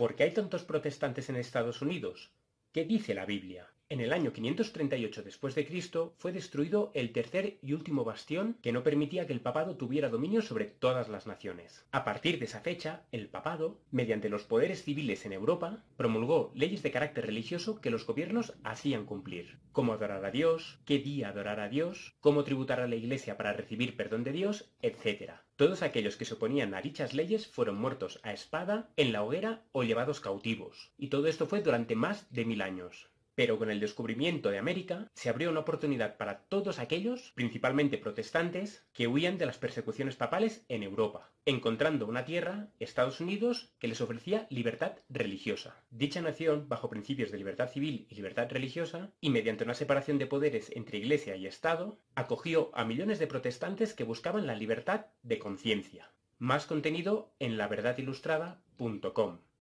¿Por qué hay tantos protestantes en Estados Unidos? ¿Qué dice la Biblia? en el año 538 después de Cristo fue destruido el tercer y último bastión que no permitía que el papado tuviera dominio sobre todas las naciones. A partir de esa fecha, el papado, mediante los poderes civiles en Europa, promulgó leyes de carácter religioso que los gobiernos hacían cumplir, cómo adorar a Dios, qué día adorar a Dios, cómo tributar a la iglesia para recibir perdón de Dios, etc. Todos aquellos que se oponían a dichas leyes fueron muertos a espada, en la hoguera o llevados cautivos. Y todo esto fue durante más de mil años. Pero con el descubrimiento de América se abrió una oportunidad para todos aquellos, principalmente protestantes, que huían de las persecuciones papales en Europa, encontrando una tierra, Estados Unidos, que les ofrecía libertad religiosa. Dicha nación, bajo principios de libertad civil y libertad religiosa, y mediante una separación de poderes entre Iglesia y Estado, acogió a millones de protestantes que buscaban la libertad de conciencia. Más contenido en laverdadilustrada.com.